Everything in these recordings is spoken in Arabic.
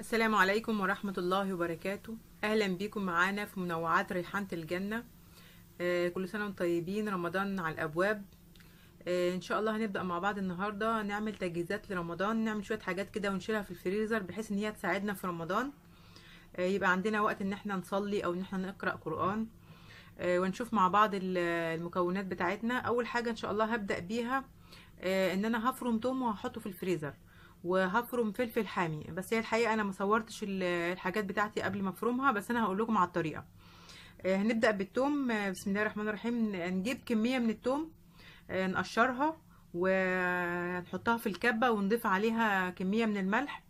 السلام عليكم ورحمة الله وبركاته أهلا بيكم معانا في منوعات ريحانة الجنة آه كل سنة وانتم طيبين رمضان على الأبواب آه إن شاء الله هنبدأ مع بعض النهاردة نعمل تجهيزات لرمضان نعمل شوية حاجات كده ونشيلها في الفريزر بحيث إن هي تساعدنا في رمضان آه يبقى عندنا وقت إن احنا نصلي أو إن احنا نقرأ قرآن آه، ونشوف مع بعض المكونات بتاعتنا أول حاجة إن شاء الله هبدأ بيها آه، إن أنا هفرم توم وهحطه في الفريزر وهفرم فلفل حامي بس هي الحقيقه انا مصورتش الحاجات بتاعتي قبل ما افرمها بس انا هقول لكم على الطريقه آه، هنبدا بالثوم آه، بسم الله الرحمن الرحيم نجيب كميه من الثوم آه، نقشرها ونحطها في الكبه ونضيف عليها كميه من الملح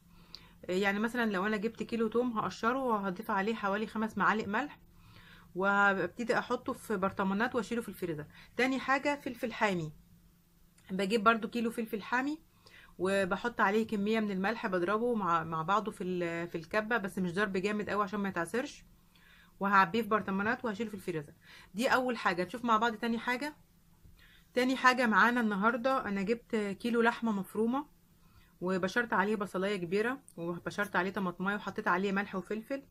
يعني مثلا لو انا جبت كيلو توم هقشره وهضيف عليه حوالي خمس معالق ملح وابتدي احطه في برطمانات واشيله في الفريزر تاني حاجه فلفل حامي بجيب برده كيلو فلفل حامي وبحط عليه كميه من الملح بضربه مع بعضه في في الكبه بس مش ضرب جامد قوي عشان ما يتعصرش وهعبيه في برطمانات وهشيله في الفريزر دي اول حاجه تشوف مع بعض تاني حاجه تاني حاجه معانا النهارده انا جبت كيلو لحمه مفرومه وبشرت عليه بصلايه كبيره وبشرت عليه طماطمية وحطيت عليه ملح وفلفل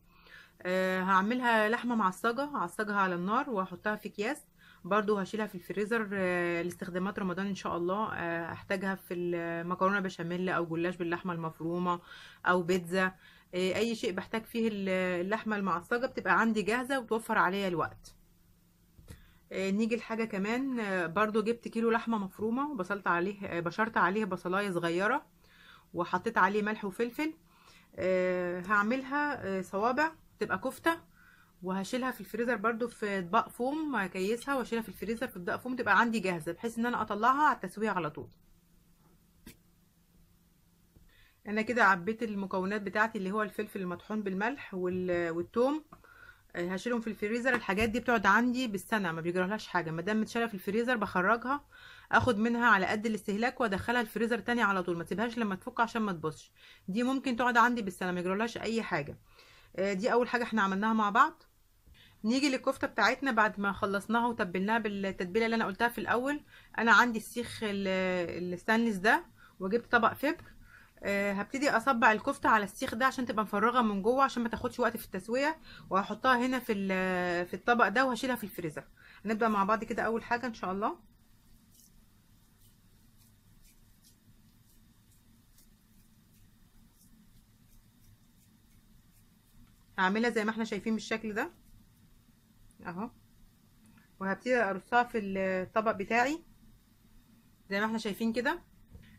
أه هعملها لحمه معصجه هعصجها على النار واحطها في اكياس برضو هشيلها في الفريزر آه، لاستخدامات رمضان ان شاء الله آه، هحتاجها في المكرونه بشاميل او جلاش باللحمه المفرومه او بيتزا آه، اي شيء بحتاج فيه اللحمه المعصجه بتبقى عندي جاهزه وتوفر عليا الوقت نيجي لحاجه كمان برضو جبت كيلو لحمه مفرومه وبصلت عليه بشرت عليه بصلايه صغيره وحطيت عليه ملح وفلفل هعملها صوابع تبقى كفته وهشيلها في الفريزر برضو في اطباق فوم هكيسها واشيلها في الفريزر في اطباق فوم تبقى عندي جاهزه بحيث ان انا اطلعها على التسويه على طول انا كده عبيت المكونات بتاعتي اللي هو الفلفل المطحون بالملح والثوم هشيلهم في الفريزر الحاجات دي بتقعد عندي بالسنه ما بيجرالهاش حاجه ما دام متشاله في الفريزر بخرجها اخد منها على قد الاستهلاك وادخلها الفريزر تاني على طول ما تسيبهاش لما تفك عشان ما تبصش دي ممكن تقعد عندي بالسنه ما يجرالهاش اي حاجه آه، دي اول حاجه احنا عملناها مع بعض نيجي للكفته بتاعتنا بعد ما خلصناها وتبلناها بالتتبيله اللي انا قلتها في الاول انا عندي السيخ الستانلس ده وجبت طبق فبر أه هبتدي اصبع الكفته على السيخ ده عشان تبقى مفرغه من جوه عشان ما تاخدش وقت في التسويه وهحطها هنا في في الطبق ده وهشيلها في الفريزر هنبدا مع بعض كده اول حاجه ان شاء الله هعملها زي ما احنا شايفين بالشكل ده اهو وهبتدي ارصها في الطبق بتاعي زي ما احنا شايفين كده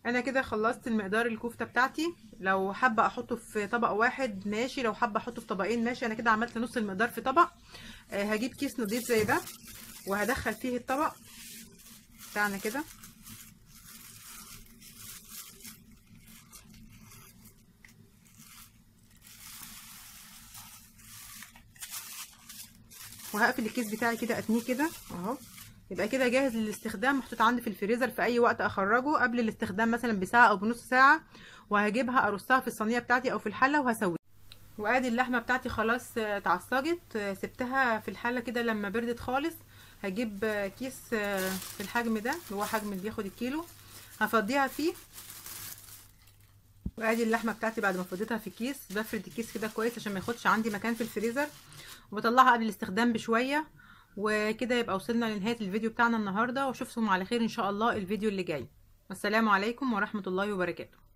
انا كده خلصت المقدار الكفته بتاعتي لو حابه احطه في طبق واحد ماشي لو حابه احطه في طبقين ماشي انا كده عملت نص المقدار في طبق آه، هجيب كيس نضيف زي ده وهدخل فيه الطبق بتاعنا كده وهقفل الكيس بتاعي كده اتنيه كده اهو يبقى كده جاهز للاستخدام محطوط عندي في الفريزر في اي وقت اخرجه قبل الاستخدام مثلا بساعه او بنص ساعه وهجيبها ارصها في الصينيه بتاعتي او في الحله وهسويها وادي اللحمه بتاعتي خلاص آه، اتعصجت آه، سبتها في الحله كده لما بردت خالص هجيب آه، كيس في الحجم ده اللي هو حجم اللي بياخد الكيلو هفضيها فيه وادي اللحمه بتاعتي بعد ما فضيتها في كيس بفرد الكيس كده كويس عشان ما ياخدش عندي مكان في الفريزر وبطلعها قبل الاستخدام بشويه وكده يبقى وصلنا لنهايه الفيديو بتاعنا النهارده واشوفكم على خير ان شاء الله الفيديو اللي جاي والسلام عليكم ورحمه الله وبركاته